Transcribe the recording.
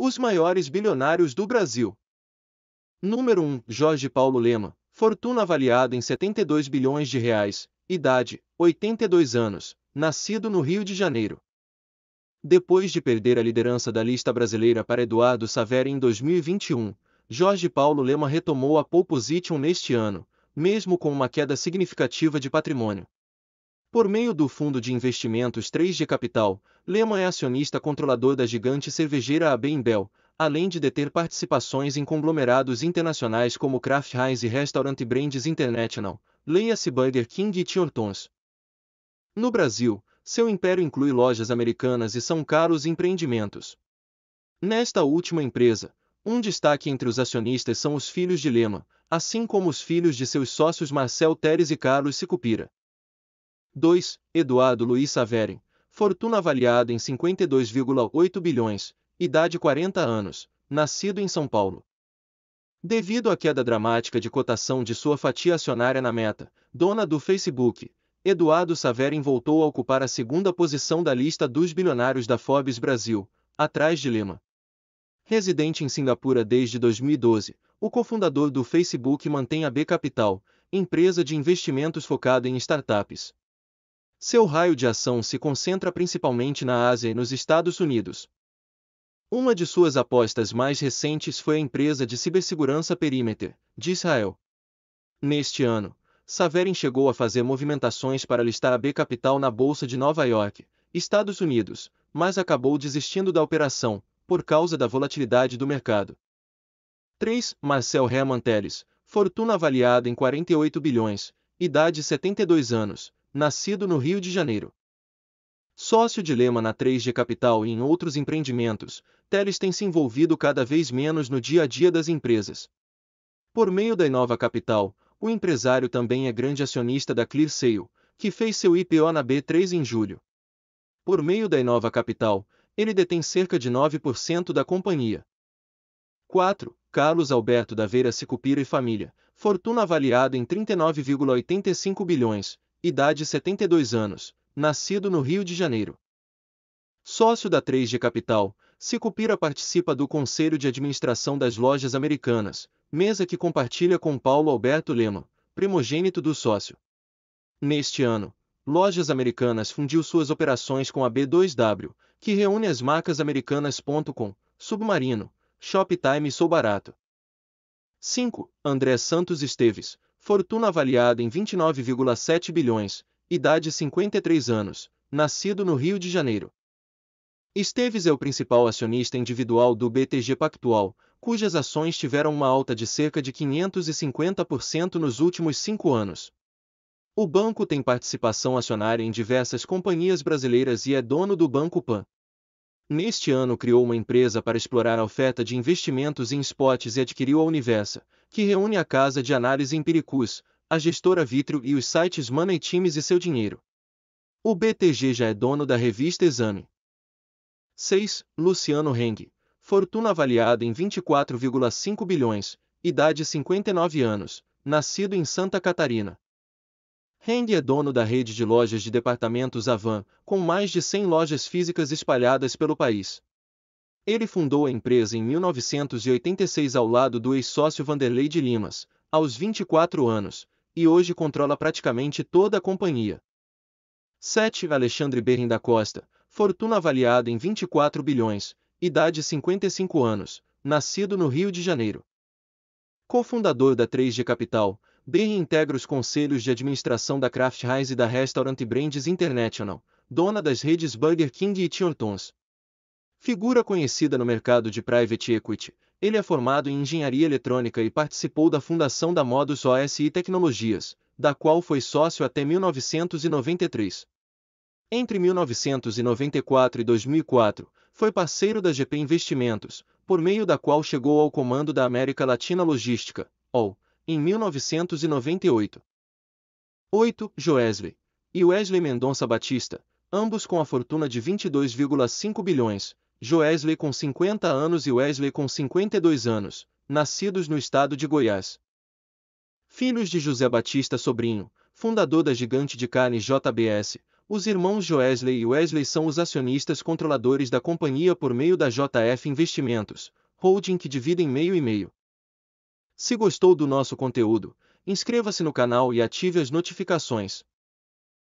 Os maiores bilionários do Brasil. Número 1, Jorge Paulo Lema, fortuna avaliada em 72 bilhões de reais, idade, 82 anos, nascido no Rio de Janeiro. Depois de perder a liderança da lista brasileira para Eduardo Saveri em 2021, Jorge Paulo Lema retomou a pole position neste ano, mesmo com uma queda significativa de patrimônio. Por meio do fundo de investimentos 3G Capital, Lema é acionista controlador da gigante cervejeira AB além de deter participações em conglomerados internacionais como Kraft Heinz e Restaurant Brands International, leia-se Burger King e Tiortons. No Brasil, seu império inclui lojas americanas e são caros empreendimentos. Nesta última empresa, um destaque entre os acionistas são os filhos de Lema, assim como os filhos de seus sócios Marcel Teres e Carlos Sicupira. 2. Eduardo Luiz Saverin, fortuna avaliada em 52,8 bilhões, idade 40 anos, nascido em São Paulo. Devido à queda dramática de cotação de sua fatia acionária na meta, dona do Facebook, Eduardo Saverin voltou a ocupar a segunda posição da lista dos bilionários da Forbes Brasil, atrás de Lima. Residente em Singapura desde 2012, o cofundador do Facebook mantém a B Capital, empresa de investimentos focada em startups. Seu raio de ação se concentra principalmente na Ásia e nos Estados Unidos. Uma de suas apostas mais recentes foi a empresa de cibersegurança Perimeter, de Israel. Neste ano, Saverin chegou a fazer movimentações para listar a B Capital na Bolsa de Nova York, Estados Unidos, mas acabou desistindo da operação, por causa da volatilidade do mercado. 3. Marcel Herman Teles, fortuna avaliada em 48 bilhões, idade 72 anos, nascido no Rio de Janeiro. Sócio de Lema na 3G Capital e em outros empreendimentos, Teles tem se envolvido cada vez menos no dia a dia das empresas. Por meio da Inova Capital, o empresário também é grande acionista da ClearSale, que fez seu IPO na B3 em julho. Por meio da Inova Capital, ele detém cerca de 9% da companhia. 4. Carlos Alberto da Veira Sicupira e Família, fortuna avaliada em 39,85 bilhões, idade 72 anos, nascido no Rio de Janeiro. Sócio da 3G Capital, Sicupira participa do Conselho de Administração das Lojas Americanas, mesa que compartilha com Paulo Alberto Lema, primogênito do sócio. Neste ano, Lojas Americanas fundiu suas operações com a B2W, que reúne as marcas americanas.com, Submarino, Shoptime e Sou Barato. 5. André Santos Esteves, fortuna avaliada em 29,7 bilhões, idade 53 anos, nascido no Rio de Janeiro. Esteves é o principal acionista individual do BTG Pactual, cujas ações tiveram uma alta de cerca de 550% nos últimos cinco anos. O banco tem participação acionária em diversas companhias brasileiras e é dono do Banco Pan. Neste ano criou uma empresa para explorar a oferta de investimentos em spots e adquiriu a Universa, que reúne a casa de análise Empiricus, a gestora Vitrio e os sites Money Times e Seu Dinheiro. O BTG já é dono da revista Exame. 6. Luciano Heng. Fortuna avaliada em 24,5 bilhões, idade 59 anos, nascido em Santa Catarina. Handy é dono da rede de lojas de departamentos Avan, com mais de 100 lojas físicas espalhadas pelo país. Ele fundou a empresa em 1986 ao lado do ex-sócio Vanderlei de Limas, aos 24 anos, e hoje controla praticamente toda a companhia. 7. Alexandre Berrin da Costa, fortuna avaliada em 24 bilhões, idade 55 anos, nascido no Rio de Janeiro. Cofundador da 3G Capital, Berry integra os conselhos de administração da Kraft Heinz e da Restaurant Brands International, dona das redes Burger King e Tim Figura conhecida no mercado de private equity, ele é formado em engenharia eletrônica e participou da fundação da Modus OSI Tecnologias, da qual foi sócio até 1993. Entre 1994 e 2004, foi parceiro da GP Investimentos, por meio da qual chegou ao comando da América Latina Logística, ou em 1998. 8. Joesley e Wesley Mendonça Batista, ambos com a fortuna de 22,5 bilhões, Joesley com 50 anos e Wesley com 52 anos, nascidos no estado de Goiás. Filhos de José Batista Sobrinho, fundador da gigante de carne JBS, os irmãos Joesley e Wesley são os acionistas controladores da companhia por meio da JF Investimentos, holding que dividem meio e meio. Se gostou do nosso conteúdo, inscreva-se no canal e ative as notificações